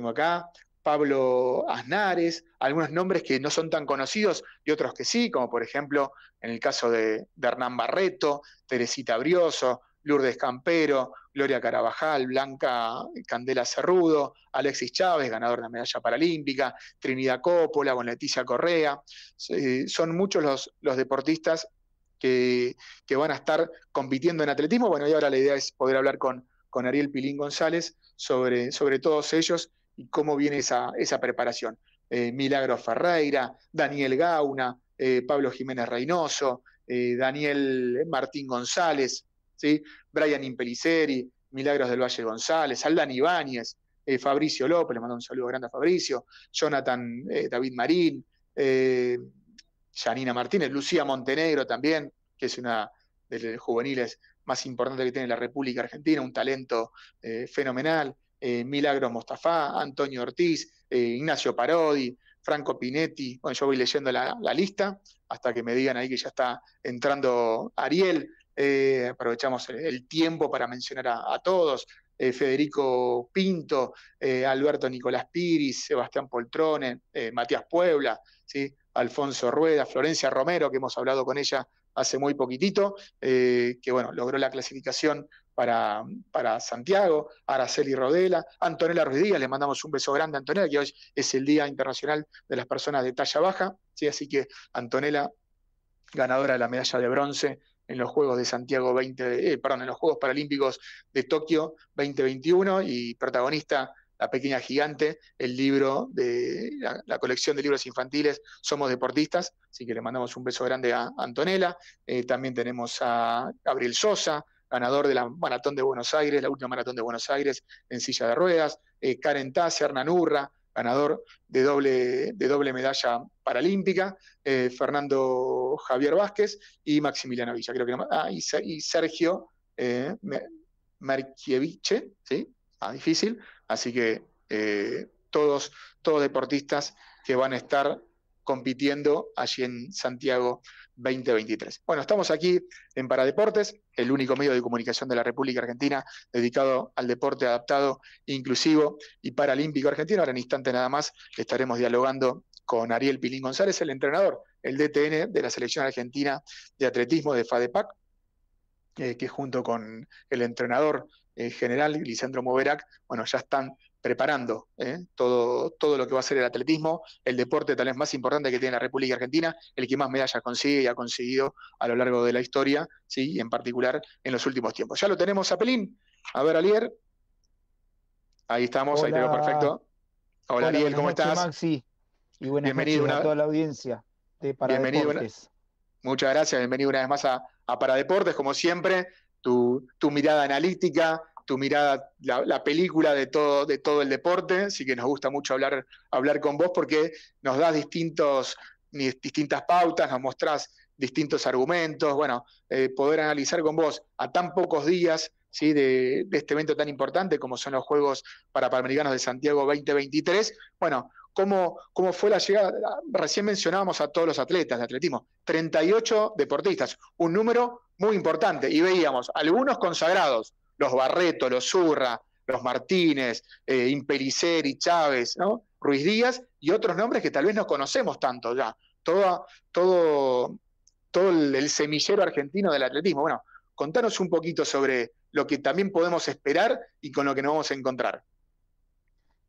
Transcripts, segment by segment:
tengo acá, Pablo Aznares, algunos nombres que no son tan conocidos y otros que sí, como por ejemplo en el caso de, Hernán Barreto, Teresita Brioso, Lourdes Campero, Gloria Carabajal, Blanca Candela Cerrudo, Alexis Chávez, ganador de la medalla paralímpica, Trinidad Coppola, con Leticia Correa. son muchos los, deportistas que, van a estar compitiendo en atletismo. Bueno, y ahora la idea es poder hablar con, con Ariel Pilín González sobre, sobre todos ellos cómo viene esa, preparación. Eh, Milagro Ferreira, Daniel Gauna, eh, Pablo Jiménez Reynoso, eh, Daniel Martín González, Brian Impeliceri, Milagros del Valle González, Aldan Ibáñez, Fabricio López, le mando un saludo grande a Fabricio, Jonathan David Marín, Janina Martínez, Lucía Montenegro también, que es una de las juveniles más importantes que tiene la República Argentina, un talento fenomenal. Eh, Milagro Milagros Mostafá, Antonio Ortiz, eh, Ignacio Parodi, Franco Pinetti. Bueno, yo voy leyendo la, lista hasta que me digan ahí que ya está entrando Ariel. Eh, aprovechamos el, tiempo para mencionar a, todos. Federico Pinto, Alberto Nicolás Piris, Sebastián Poltrone, Matías Puebla, ¿sí? Alfonso Rueda, Florencia Romero, que hemos hablado con ella hace muy poquitito, que bueno, logró la clasificación para, Santiago, Araceli Rodela, Antonella Ruiz le mandamos un beso grande a Antonella, que hoy es el Día Internacional de las Personas de Talla Baja, ¿sí? así que Antonella, ganadora de la medalla de bronce en los Juegos de Santiago 20, eh, perdón, en los Juegos Paralímpicos de Tokio 2021 y protagonista la Pequeña Gigante, el libro de la, colección de libros infantiles Somos Deportistas, así que le mandamos un beso grande a Antonella. Eh, también tenemos a Gabriel Sosa, ganador de la Maratón de Buenos Aires, la última Maratón de Buenos Aires en silla de ruedas, eh, Karen Tassi, Hernán Urra, ganador de doble, de doble medalla paralímpica, eh, Fernando Javier Vázquez y Maximiliano Villa, creo que no, ah, y, Sergio eh, ¿sí? Ah, difícil, así que eh, todos, todos deportistas que van a estar compitiendo allí en Santiago 2023. Bueno, estamos aquí en Paradeportes, el único medio de comunicación de la República Argentina dedicado al deporte adaptado, inclusivo y paralímpico argentino. Ahora en instante nada más estaremos dialogando con Ariel Pilín González, el entrenador, el DTN de la Selección Argentina de Atletismo de FADEPAC, eh, que junto con el entrenador eh, general Lisandro Moverac, bueno, ya están preparando ¿eh? todo, todo lo que va a ser el atletismo, el deporte tal vez más importante que tiene la República Argentina, el que más medallas consigue y ha conseguido a lo largo de la historia, ¿sí? y en particular en los últimos tiempos. Ya lo tenemos a Pelín. A ver, Alier. Ahí estamos, ahí te veo perfecto. Hola, ¿cómo estás? Maxi. Y buenas bienvenido a toda la audiencia de Para bienvenido Muchas gracias, bienvenido una vez más a, a Para Deportes, como siempre, tu, tu mirada analítica, tu mirada, la, película de todo, de todo el deporte, así que nos gusta mucho hablar, hablar con vos porque nos das distintos, distintas pautas, nos mostrás distintos argumentos, bueno, eh, poder analizar con vos a tan pocos días ¿sí? De, este evento tan importante como son los Juegos para Panamericanos de Santiago 2023. Bueno, ¿cómo, ¿cómo, fue la llegada? Recién mencionábamos a todos los atletas de atletismo, 38 deportistas, un número muy importante, y veíamos algunos consagrados, los Barreto, los Urra, los Martínez, eh, Impericeri, Chávez, Ruiz Díaz y otros nombres que tal vez no conocemos tanto ya. Todo todo, todo el, semillero argentino del atletismo. Bueno, contanos un poquito sobre lo que también podemos esperar y con lo que nos vamos a encontrar.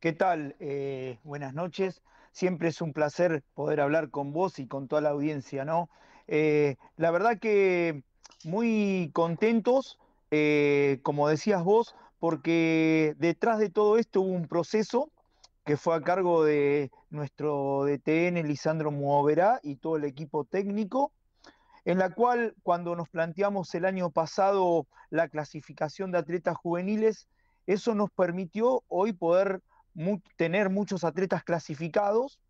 ¿Qué tal? Eh, buenas noches. Siempre es un placer poder hablar con vos y con toda la audiencia, ¿no? Eh, la verdad que muy contentos eh, como decías vos, porque detrás de todo esto hubo un proceso que fue a cargo de nuestro DTN Lisandro Muovera, y todo el equipo técnico, en la cual cuando nos planteamos el año pasado la clasificación de atletas juveniles, eso nos permitió hoy poder tener muchos atletas clasificados.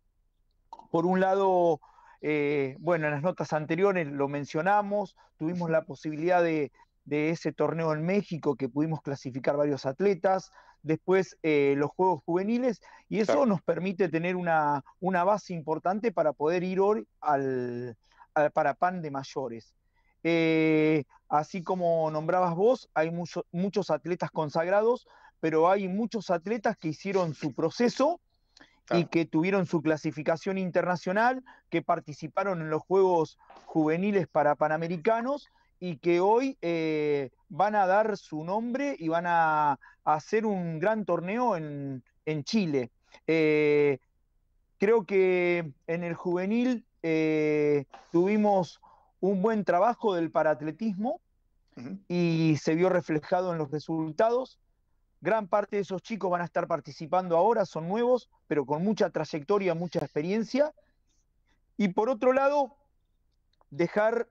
Por un lado, eh, bueno, en las notas anteriores lo mencionamos, tuvimos la posibilidad de, de ese torneo en México que pudimos clasificar varios atletas, después eh, los Juegos Juveniles, y eso nos permite tener una, base importante para poder ir hoy al, para PAN de mayores. Eh, así como nombrabas vos, hay muchos muchos atletas consagrados, pero hay muchos atletas que hicieron su proceso y que tuvieron su clasificación internacional, que participaron en los Juegos Juveniles para Panamericanos y que hoy eh, van a dar su nombre y van a, hacer un gran torneo en, Chile. Eh, creo que en el juvenil eh, tuvimos un buen trabajo del paratletismo y se vio reflejado en los resultados. Gran parte de esos chicos van a estar participando ahora, son nuevos, pero con mucha trayectoria, mucha experiencia. Y por otro lado, dejar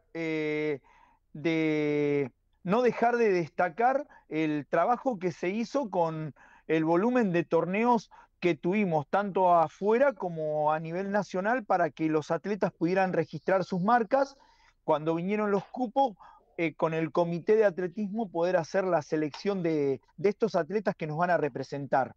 de no dejar de destacar el trabajo que se hizo con el volumen de torneos que tuvimos tanto afuera como a nivel nacional para que los atletas pudieran registrar sus marcas. Cuando vinieron los cupos, eh, con el comité de atletismo poder hacer la selección de, estos atletas que nos van a representar.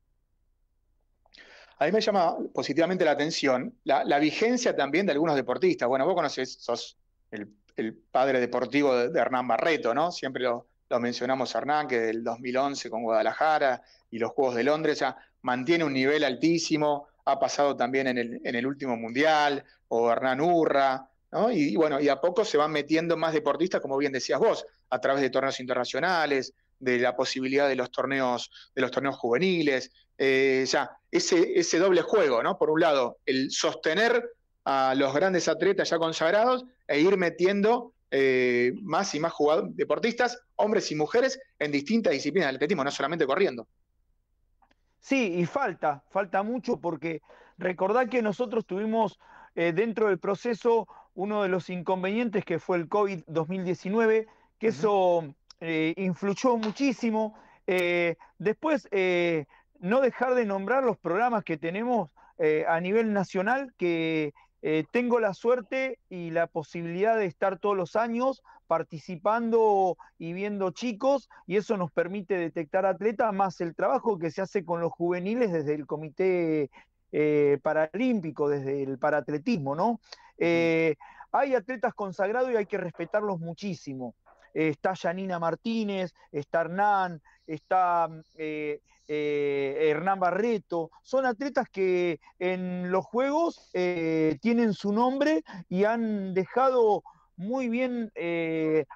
A mí me llama positivamente la atención la, la, vigencia también de algunos deportistas. Bueno, vos conoces, sos el el padre deportivo de, Hernán Barreto, ¿no? Siempre lo, mencionamos Hernán, que del 2011 con Guadalajara y los Juegos de Londres, ya mantiene un nivel altísimo, ha pasado también en el, último Mundial, o Hernán Urra, ¿no? Y, bueno, y a poco se van metiendo más deportistas, como bien decías vos, a través de torneos internacionales, de la posibilidad de los torneos, de los torneos juveniles, eh, ya, ese, ese doble juego, ¿no? Por un lado, el sostener a los grandes atletas ya consagrados e ir metiendo eh, más y más jugadores, deportistas, hombres y mujeres, en distintas disciplinas del atletismo, no solamente corriendo. Sí, y falta, falta mucho porque recordad que nosotros tuvimos eh, dentro del proceso uno de los inconvenientes que fue el COVID-2019, que eso eh, influyó muchísimo. después, no dejar de nombrar los programas que tenemos a nivel nacional que eh, tengo la suerte y la posibilidad de estar todos los años participando y viendo chicos y eso nos permite detectar atletas más el trabajo que se hace con los juveniles desde el comité eh, paralímpico, desde el paratletismo, ¿no? Eh, hay atletas consagrados y hay que respetarlos muchísimo. está Yanina Martínez, está Hernán, está mm, eh, eh, Hernán Barreto, son atletas que en los Juegos eh, tienen su nombre y han dejado muy bien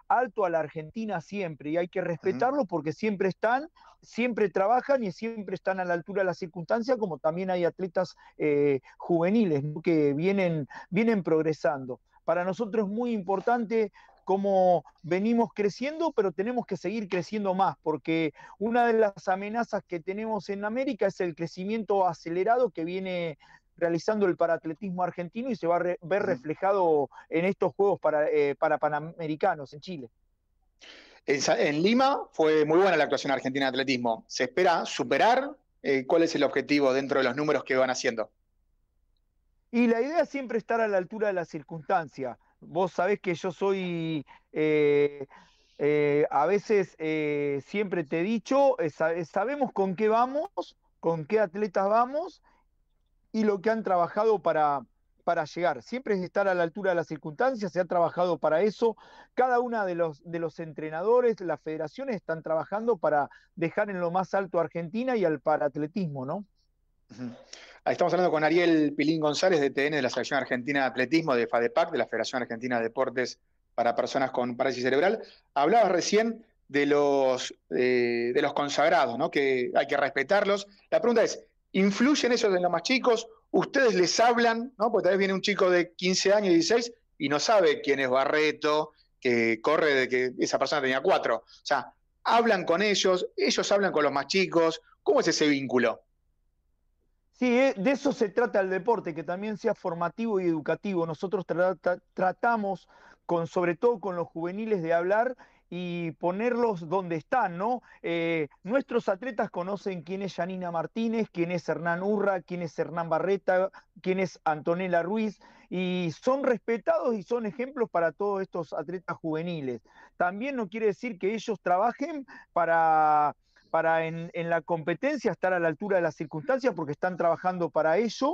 alto a la Argentina siempre y hay que respetarlo porque siempre están, siempre trabajan y siempre están a la altura de las circunstancias, como también hay atletas juveniles que vienen, vienen progresando. Para nosotros es muy importante cómo venimos creciendo, pero tenemos que seguir creciendo más, porque una de las amenazas que tenemos en América es el crecimiento acelerado que viene realizando el paratletismo argentino y se va a ver reflejado en estos Juegos para, eh, Panamericanos en Chile. En, Lima fue muy buena la actuación argentina de atletismo. ¿Se espera superar? Eh, ¿Cuál es el objetivo dentro de los números que van haciendo? Y la idea es siempre estar a la altura de las circunstancia. Vos sabés que yo soy, eh, eh, a veces eh, siempre te he dicho, sabemos con qué vamos, con qué atletas vamos y lo que han trabajado para, para llegar. Siempre es estar a la altura de las circunstancias, se ha trabajado para eso. Cada uno de los, de los entrenadores, las federaciones están trabajando para dejar en lo más alto a Argentina y al paratletismo, ¿no? Estamos hablando con Ariel Pilín González, de TN, de la Selección Argentina de Atletismo, de FADEPAC, de la Federación Argentina de Deportes para Personas con Parálisis Cerebral. Hablaba recién eh, de los, consagrados, ¿no? que hay que respetarlos. La pregunta es, ¿influyen esos en los más chicos? ¿Ustedes les hablan? ¿no? Porque tal vez viene un chico de 15 años, y 16, y no sabe quién es Barreto, que corre de que esa persona tenía cuatro. O sea, hablan con ellos, ellos hablan con los más chicos. ¿Cómo es ese vínculo? Sí, eh, de eso se trata el deporte, que también sea formativo y educativo. Nosotros tratamos, con, sobre todo con los juveniles, de hablar y ponerlos donde están, ¿no? Eh, nuestros atletas conocen quién es Janina Martínez, quién es Hernán Urra, quién es Hernán Barreta, quién es Antonella Ruiz, y son respetados y son ejemplos para todos estos atletas juveniles. También no quiere decir que ellos trabajen para para en, la competencia estar a la altura de las circunstancias porque están trabajando para ello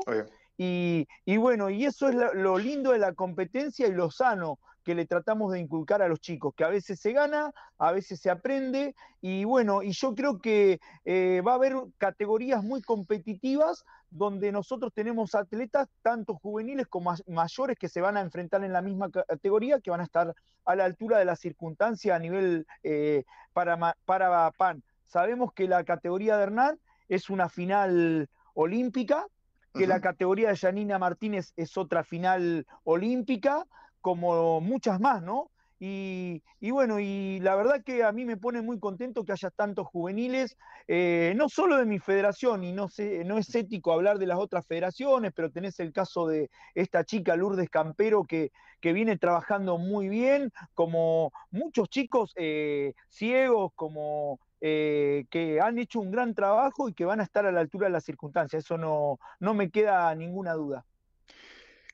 Y, bueno, y eso es lo, lindo de la competencia y lo sano que le tratamos de inculcar a los chicos, que a veces se gana, a veces se aprende, y bueno, y yo creo que eh, va a haber categorías muy competitivas donde nosotros tenemos atletas, tanto juveniles como mayores, que se van a enfrentar en la misma categoría, que van a estar a la altura de la circunstancia a nivel eh, para, para PAN. Sabemos que la categoría de Hernán es una final olímpica, que la categoría de Janina Martínez es otra final olímpica, como muchas más, ¿no? Y, bueno, y la verdad que a mí me pone muy contento que haya tantos juveniles, eh, no solo de mi federación, y no, es ético hablar de las otras federaciones, pero tenés el caso de esta chica Lourdes Campero que, viene trabajando muy bien, como muchos chicos eh, ciegos, como eh, que han hecho un gran trabajo y que van a estar a la altura de las circunstancias. Eso no, no me queda ninguna duda.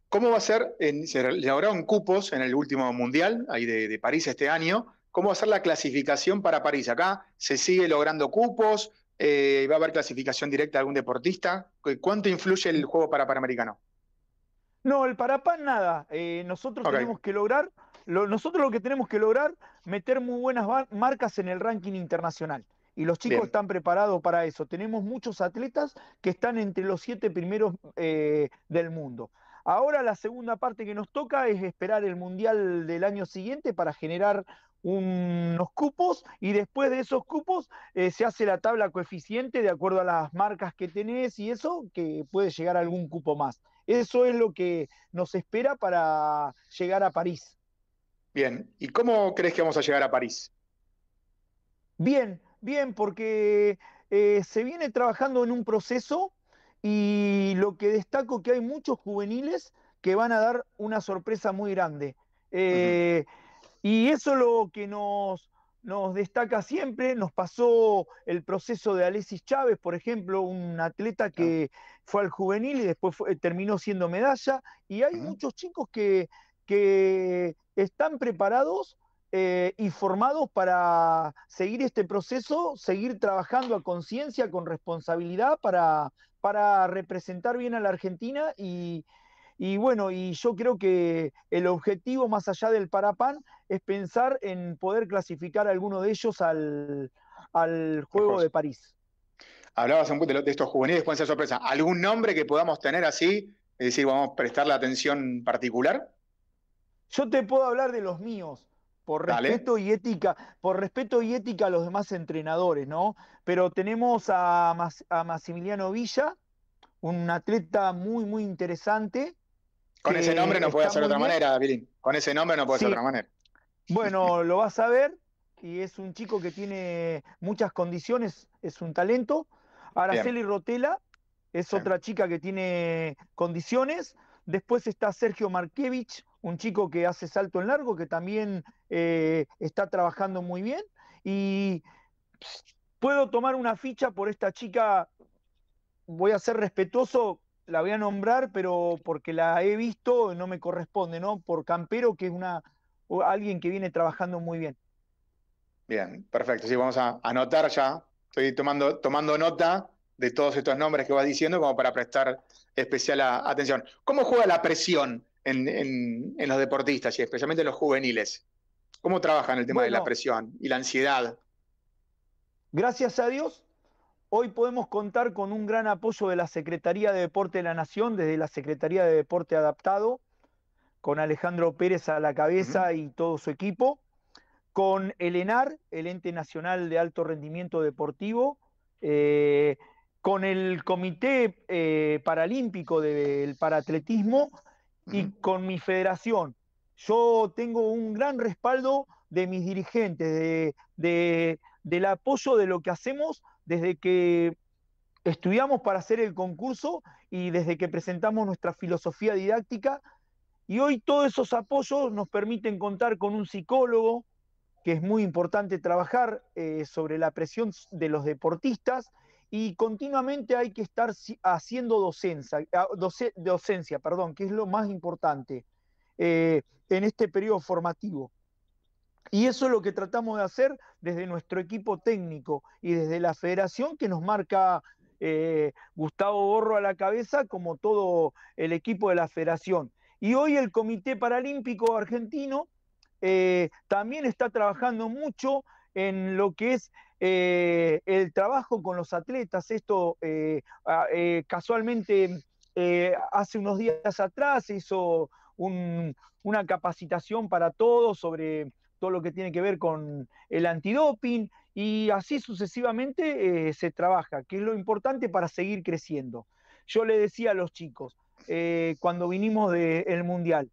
¿Cómo va a ser? se lograron cupos en el último mundial, ahí de, París este año. ¿Cómo va a ser la clasificación para París? Acá se sigue logrando cupos, eh, ¿Va a haber clasificación directa de algún deportista? ¿Cuánto influye el juego para Panamericano? No, el para pan nada. Eh, nosotros tenemos que lograr nosotros lo que tenemos que lograr, meter muy buenas marcas en el ranking internacional. Y los chicos están preparados para eso. Tenemos muchos atletas que están entre los siete primeros eh, del mundo. Ahora la segunda parte que nos toca es esperar el Mundial del año siguiente para generar unos cupos y después de esos cupos eh, se hace la tabla coeficiente de acuerdo a las marcas que tenés y eso que puede llegar a algún cupo más. Eso es lo que nos espera para llegar a París. Bien, ¿y cómo crees que vamos a llegar a París? Bien, bien, porque eh, se viene trabajando en un proceso y lo que destaco es que hay muchos juveniles que van a dar una sorpresa muy grande. Eh, y eso lo que nos, nos destaca siempre, nos pasó el proceso de Alexis Chávez, por ejemplo, un atleta que fue al juvenil y después terminó siendo medalla, y hay muchos chicos que que están preparados eh, y formados para seguir este proceso, seguir trabajando a conciencia, con responsabilidad, para, para representar bien a la Argentina y, bueno, y yo creo que el objetivo más allá del parapan es pensar en poder clasificar a alguno de ellos al, Juego de París. Hablabas un poco de estos juveniles, pueden ser sorpresa. ¿Algún nombre que podamos tener así? Es decir, vamos a prestarle atención particular. Yo te puedo hablar de los míos, por respeto y ética, por respeto y ética a los demás entrenadores, ¿no? Pero tenemos a, Massimiliano Villa, un atleta muy, muy interesante. Con ese nombre no puede ser de otra manera, David. Con ese nombre no puede ser de otra manera. Bueno, lo vas a ver. Y es un chico que tiene muchas condiciones, es un talento. Araceli Rotela es otra chica que tiene condiciones. Después está Sergio Markevich, un chico que hace salto en largo, que también eh, está trabajando muy bien. Y puedo tomar una ficha por esta chica, voy a ser respetuoso, la voy a nombrar, pero porque la he visto no me corresponde, ¿no? Por Campero, que es una alguien que viene trabajando muy bien. Bien, perfecto. Sí, vamos a anotar ya. Estoy tomando, tomando nota de todos estos nombres que vas diciendo, como para prestar especial atención. ¿Cómo juega la presión en, en, los deportistas y especialmente en los juveniles? ¿Cómo trabajan el tema de la presión y la ansiedad? Gracias a Dios, hoy podemos contar con un gran apoyo de la Secretaría de Deporte de la Nación, desde la Secretaría de Deporte Adaptado, con Alejandro Pérez a la cabeza y todo su equipo, con el el Ente Nacional de Alto Rendimiento Deportivo, eh, con el Comité eh, Paralímpico del Paratletismo y con mi federación. Yo tengo un gran respaldo de mis dirigentes, de, del apoyo de lo que hacemos desde que estudiamos para hacer el concurso y desde que presentamos nuestra filosofía didáctica. Y hoy todos esos apoyos nos permiten contar con un psicólogo, que es muy importante trabajar eh, sobre la presión de los deportistas y continuamente hay que estar haciendo docencia, ah, docencia perdón, que es lo más importante eh, en este periodo formativo. Y eso es lo que tratamos de hacer desde nuestro equipo técnico y desde la federación que nos marca eh, Gustavo Borro a la cabeza, como todo el equipo de la federación. Y hoy el Comité Paralímpico Argentino eh, también está trabajando mucho en lo que es eh, el trabajo con los atletas, esto eh, ah, eh, casualmente hace unos días atrás hizo una capacitación para todos sobre todo lo que tiene que ver con el antidoping y así sucesivamente se trabaja, que es lo importante para seguir creciendo. Yo le decía a los chicos cuando vinimos del Mundial,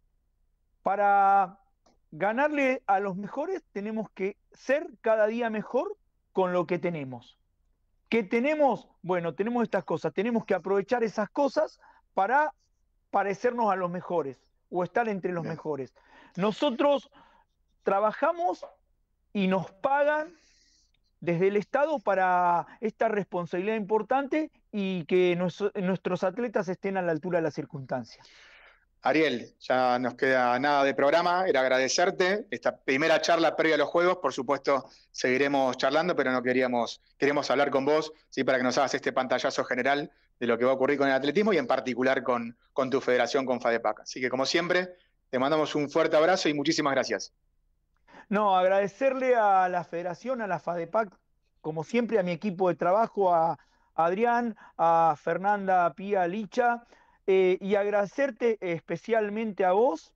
para ganarle a los mejores tenemos que ser cada día mejor con lo que tenemos. ¿Qué tenemos? Bueno, tenemos estas cosas. Tenemos que aprovechar esas cosas para parecernos a los mejores o estar entre los mejores. Nosotros trabajamos y nos pagan desde el Estado para esta responsabilidad importante y que nuestros atletas estén a la altura de las circunstancias. Ariel, ya nos queda nada de programa, era agradecerte esta primera charla previa a los juegos, por supuesto seguiremos charlando, pero no queríamos, queremos hablar con vos, ¿sí? para que nos hagas este pantallazo general de lo que va a ocurrir con el atletismo y en particular con, con tu federación, con FADEPAC. Así que como siempre, te mandamos un fuerte abrazo y muchísimas gracias. No, agradecerle a la federación, a la FADEPAC, como siempre a mi equipo de trabajo, a Adrián, a Fernanda Pía Licha, eh, y agradecerte especialmente a vos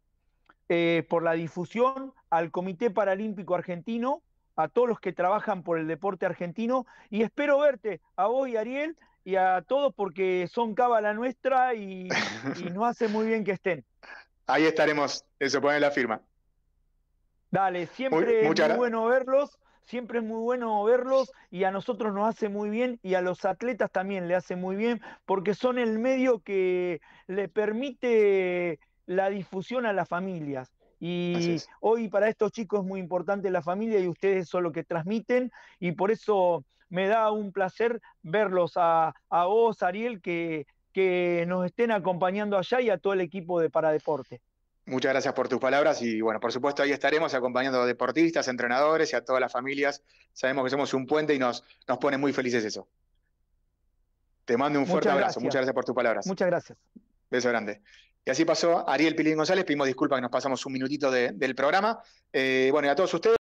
eh, por la difusión, al Comité Paralímpico Argentino, a todos los que trabajan por el deporte argentino y espero verte, a vos y Ariel y a todos porque son la nuestra y, no nos hace muy bien que estén. Ahí estaremos, se pone la firma. Dale, siempre muy bueno verlos siempre es muy bueno verlos y a nosotros nos hace muy bien y a los atletas también le hace muy bien porque son el medio que le permite la difusión a las familias. Y hoy para estos chicos es muy importante la familia y ustedes son lo que transmiten y por eso me da un placer verlos a, vos, Ariel, que, que nos estén acompañando allá y a todo el equipo de Paradeporte. Muchas gracias por tus palabras y bueno, por supuesto ahí estaremos acompañando a deportistas, entrenadores y a todas las familias. Sabemos que somos un puente y nos, nos pone muy felices eso. Te mando un fuerte abrazo, muchas gracias por tus palabras. Muchas gracias. Beso grande. Y así pasó Ariel Pilín González, pedimos disculpas que nos pasamos un minutito del programa. Eh, bueno, y a todos ustedes.